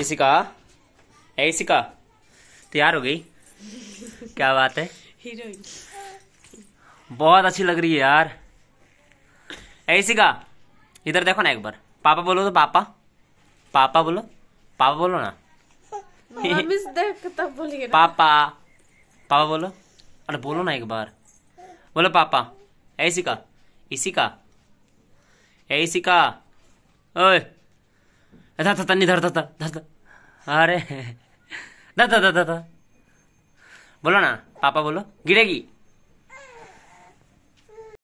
इसी का है इसी का तैयार हो गई क्या बात है बहुत अच्छी लग रही है यार ऐसी का इधर देखो ना एक बार पापा बोलो तो पापा पापा बोलो पापा बोलो ना हाँ, पापा पापा बोलो अरे बोलो ना एक बार बोलो पापा ऐसी का इसी का ऐसी का ओए धर धर तन्नी धर धर धर अरे धर धर धर धर बोलो ना पापा बोलो गिरेगी